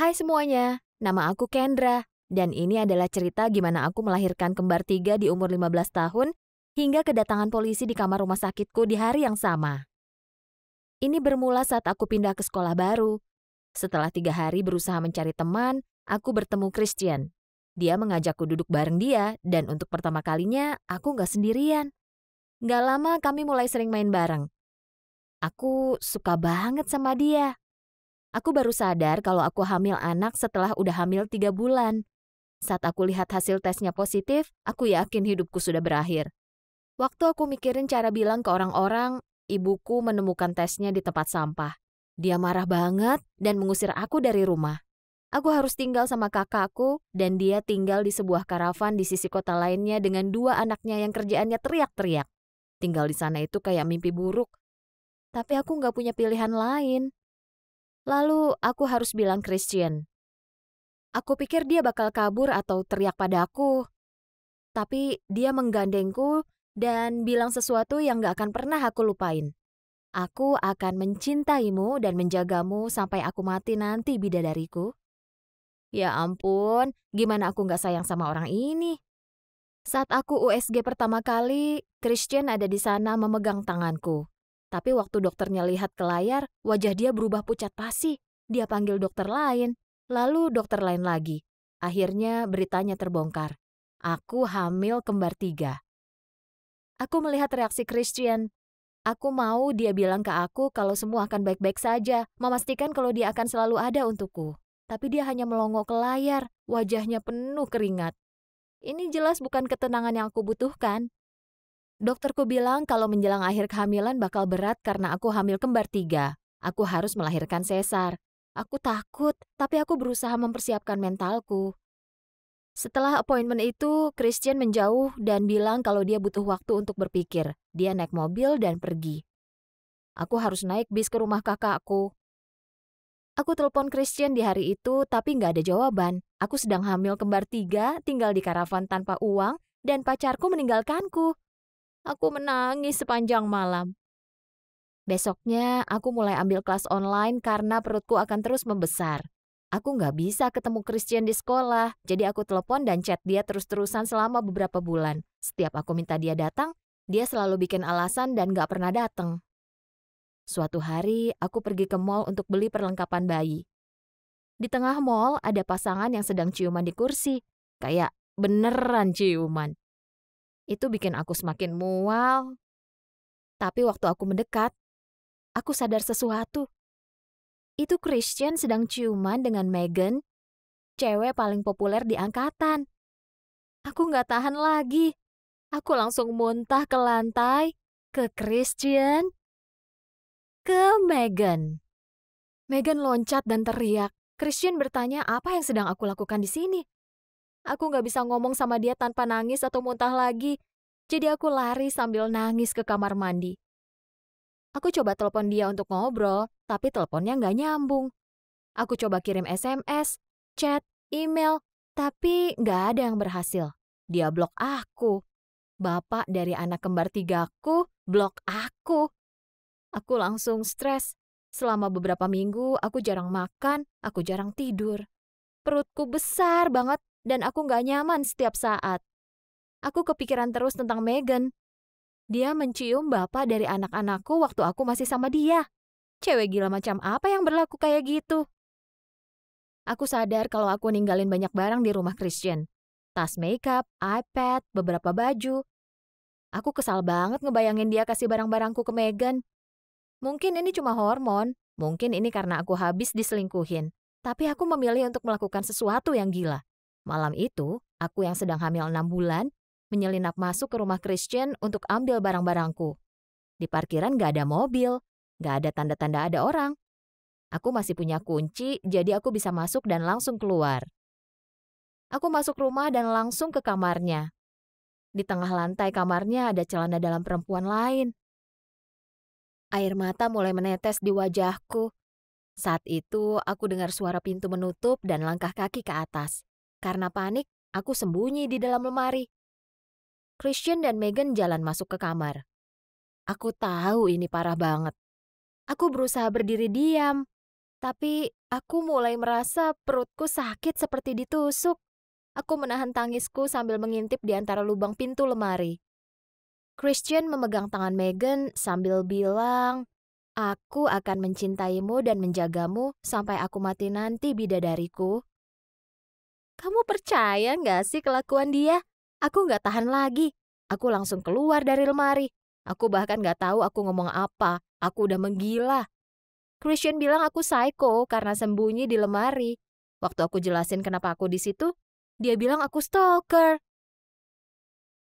Hai semuanya, nama aku Kendra, dan ini adalah cerita gimana aku melahirkan kembar tiga di umur 15 tahun hingga kedatangan polisi di kamar rumah sakitku di hari yang sama. Ini bermula saat aku pindah ke sekolah baru. Setelah tiga hari berusaha mencari teman, aku bertemu Christian. Dia mengajakku duduk bareng dia, dan untuk pertama kalinya, aku nggak sendirian. Nggak lama kami mulai sering main bareng. Aku suka banget sama dia. Aku baru sadar kalau aku hamil anak setelah udah hamil tiga bulan. Saat aku lihat hasil tesnya positif, aku yakin hidupku sudah berakhir. Waktu aku mikirin cara bilang ke orang-orang, ibuku menemukan tesnya di tempat sampah. Dia marah banget dan mengusir aku dari rumah. Aku harus tinggal sama kakakku dan dia tinggal di sebuah karavan di sisi kota lainnya dengan dua anaknya yang kerjaannya teriak-teriak. Tinggal di sana itu kayak mimpi buruk. Tapi aku nggak punya pilihan lain. Lalu aku harus bilang Christian. Aku pikir dia bakal kabur atau teriak padaku. Tapi dia menggandengku dan bilang sesuatu yang gak akan pernah aku lupain. Aku akan mencintaimu dan menjagamu sampai aku mati nanti bidadariku. Ya ampun, gimana aku gak sayang sama orang ini? Saat aku USG pertama kali, Christian ada di sana memegang tanganku. Tapi waktu dokternya lihat ke layar, wajah dia berubah pucat pasi. Dia panggil dokter lain, lalu dokter lain lagi. Akhirnya beritanya terbongkar. Aku hamil kembar tiga. Aku melihat reaksi Christian. Aku mau dia bilang ke aku kalau semua akan baik-baik saja, memastikan kalau dia akan selalu ada untukku. Tapi dia hanya melongo ke layar, wajahnya penuh keringat. Ini jelas bukan ketenangan yang aku butuhkan. Dokterku bilang kalau menjelang akhir kehamilan bakal berat karena aku hamil kembar tiga. Aku harus melahirkan sesar. Aku takut, tapi aku berusaha mempersiapkan mentalku. Setelah appointment itu, Christian menjauh dan bilang kalau dia butuh waktu untuk berpikir. Dia naik mobil dan pergi. Aku harus naik bis ke rumah kakakku. Aku telepon Christian di hari itu, tapi nggak ada jawaban. Aku sedang hamil kembar tiga, tinggal di karavan tanpa uang, dan pacarku meninggalkanku. Aku menangis sepanjang malam. Besoknya, aku mulai ambil kelas online karena perutku akan terus membesar. Aku nggak bisa ketemu Christian di sekolah, jadi aku telepon dan chat dia terus-terusan selama beberapa bulan. Setiap aku minta dia datang, dia selalu bikin alasan dan nggak pernah datang. Suatu hari, aku pergi ke mall untuk beli perlengkapan bayi. Di tengah mall, ada pasangan yang sedang ciuman di kursi. Kayak beneran ciuman. Itu bikin aku semakin mual. Tapi waktu aku mendekat, aku sadar sesuatu. Itu Christian sedang ciuman dengan Megan, cewek paling populer di angkatan. Aku nggak tahan lagi. Aku langsung muntah ke lantai, ke Christian, ke Megan. Megan loncat dan teriak. Christian bertanya apa yang sedang aku lakukan di sini. Aku nggak bisa ngomong sama dia tanpa nangis atau muntah lagi. Jadi aku lari sambil nangis ke kamar mandi. Aku coba telepon dia untuk ngobrol, tapi teleponnya nggak nyambung. Aku coba kirim SMS, chat, email, tapi nggak ada yang berhasil. Dia blok aku. Bapak dari anak kembar tigaku blok aku. Aku langsung stres. Selama beberapa minggu, aku jarang makan, aku jarang tidur. Perutku besar banget dan aku nggak nyaman setiap saat. Aku kepikiran terus tentang Megan. Dia mencium bapak dari anak-anakku waktu aku masih sama dia. Cewek gila macam apa yang berlaku kayak gitu? Aku sadar kalau aku ninggalin banyak barang di rumah Christian. Tas makeup, iPad, beberapa baju. Aku kesal banget ngebayangin dia kasih barang-barangku ke Megan. Mungkin ini cuma hormon, mungkin ini karena aku habis diselingkuhin. Tapi aku memilih untuk melakukan sesuatu yang gila. Malam itu, aku yang sedang hamil enam bulan, menyelinap masuk ke rumah Christian untuk ambil barang-barangku. Di parkiran gak ada mobil, gak ada tanda-tanda ada orang. Aku masih punya kunci, jadi aku bisa masuk dan langsung keluar. Aku masuk rumah dan langsung ke kamarnya. Di tengah lantai kamarnya ada celana dalam perempuan lain. Air mata mulai menetes di wajahku. Saat itu, aku dengar suara pintu menutup dan langkah kaki ke atas. Karena panik, aku sembunyi di dalam lemari. Christian dan Megan jalan masuk ke kamar. Aku tahu ini parah banget. Aku berusaha berdiri diam, tapi aku mulai merasa perutku sakit seperti ditusuk. Aku menahan tangisku sambil mengintip di antara lubang pintu lemari. Christian memegang tangan Megan sambil bilang, Aku akan mencintaimu dan menjagamu sampai aku mati nanti bidadariku. Kamu percaya nggak sih kelakuan dia? Aku nggak tahan lagi. Aku langsung keluar dari lemari. Aku bahkan nggak tahu aku ngomong apa. Aku udah menggila. Christian bilang aku psycho karena sembunyi di lemari. Waktu aku jelasin kenapa aku di situ, dia bilang aku stalker.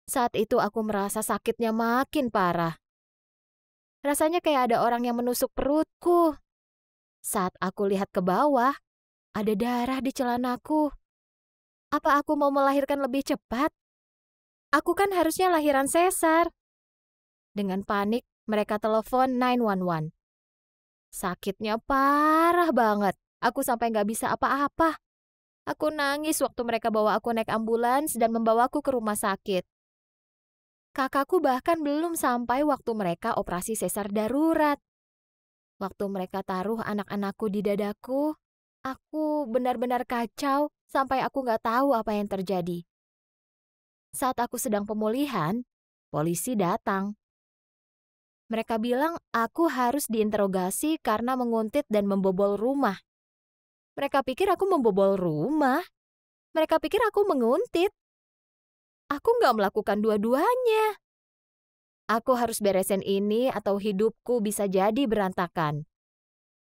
Saat itu aku merasa sakitnya makin parah. Rasanya kayak ada orang yang menusuk perutku. Saat aku lihat ke bawah, ada darah di celanaku. Apa aku mau melahirkan lebih cepat? Aku kan harusnya lahiran sesar. Dengan panik, mereka telepon 911. Sakitnya parah banget. Aku sampai nggak bisa apa-apa. Aku nangis waktu mereka bawa aku naik ambulans dan membawaku ke rumah sakit. Kakakku bahkan belum sampai waktu mereka operasi sesar darurat. Waktu mereka taruh anak-anakku di dadaku, aku benar-benar kacau sampai aku nggak tahu apa yang terjadi. Saat aku sedang pemulihan, polisi datang. Mereka bilang aku harus diinterogasi karena menguntit dan membobol rumah. Mereka pikir aku membobol rumah. Mereka pikir aku menguntit. Aku nggak melakukan dua-duanya. Aku harus beresin ini atau hidupku bisa jadi berantakan.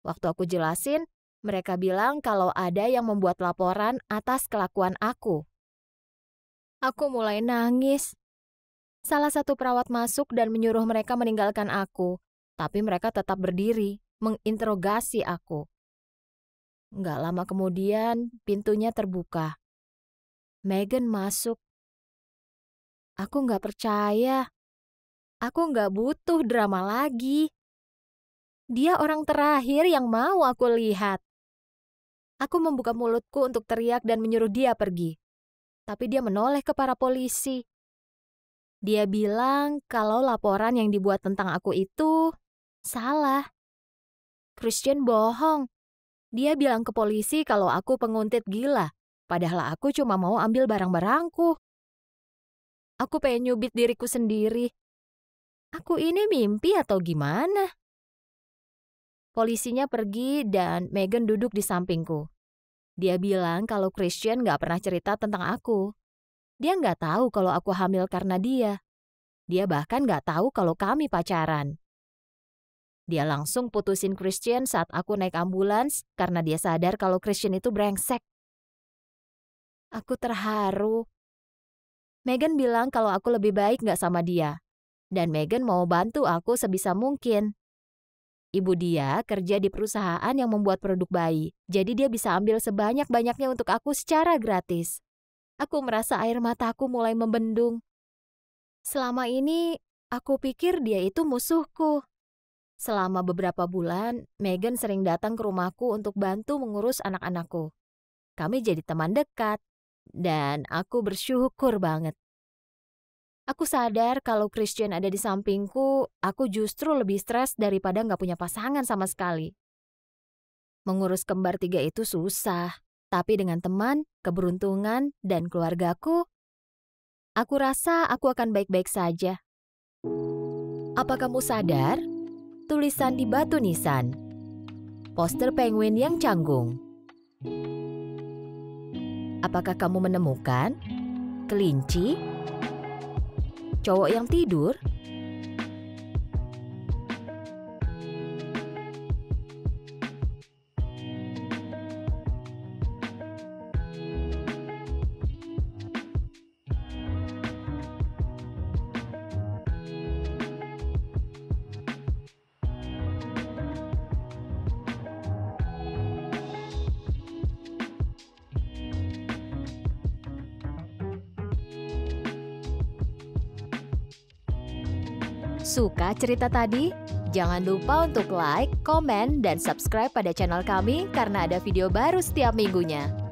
Waktu aku jelasin, mereka bilang kalau ada yang membuat laporan atas kelakuan aku. Aku mulai nangis. Salah satu perawat masuk dan menyuruh mereka meninggalkan aku, tapi mereka tetap berdiri, menginterogasi aku. Nggak lama kemudian, pintunya terbuka. Megan masuk. Aku nggak percaya. Aku nggak butuh drama lagi. Dia orang terakhir yang mau aku lihat. Aku membuka mulutku untuk teriak dan menyuruh dia pergi. Tapi dia menoleh ke para polisi. Dia bilang kalau laporan yang dibuat tentang aku itu salah. Christian bohong. Dia bilang ke polisi kalau aku penguntit gila, padahal aku cuma mau ambil barang-barangku. Aku pengen nyubit diriku sendiri. Aku ini mimpi atau gimana? Polisinya pergi dan Megan duduk di sampingku. Dia bilang kalau Christian nggak pernah cerita tentang aku. Dia nggak tahu kalau aku hamil karena dia. Dia bahkan nggak tahu kalau kami pacaran. Dia langsung putusin Christian saat aku naik ambulans karena dia sadar kalau Christian itu brengsek. Aku terharu. Megan bilang kalau aku lebih baik nggak sama dia. Dan Megan mau bantu aku sebisa mungkin. Ibu dia kerja di perusahaan yang membuat produk bayi, jadi dia bisa ambil sebanyak-banyaknya untuk aku secara gratis. Aku merasa air mataku mulai membendung. Selama ini, aku pikir dia itu musuhku. Selama beberapa bulan, Megan sering datang ke rumahku untuk bantu mengurus anak-anakku. Kami jadi teman dekat, dan aku bersyukur banget. Aku sadar kalau Christian ada di sampingku, aku justru lebih stres daripada nggak punya pasangan sama sekali. Mengurus kembar tiga itu susah, tapi dengan teman, keberuntungan, dan keluargaku, aku rasa aku akan baik-baik saja. Apa kamu sadar? Tulisan di batu nisan. Poster penguin yang canggung. Apakah kamu menemukan kelinci? Cowok yang tidur Suka cerita tadi? Jangan lupa untuk like, komen, dan subscribe pada channel kami karena ada video baru setiap minggunya.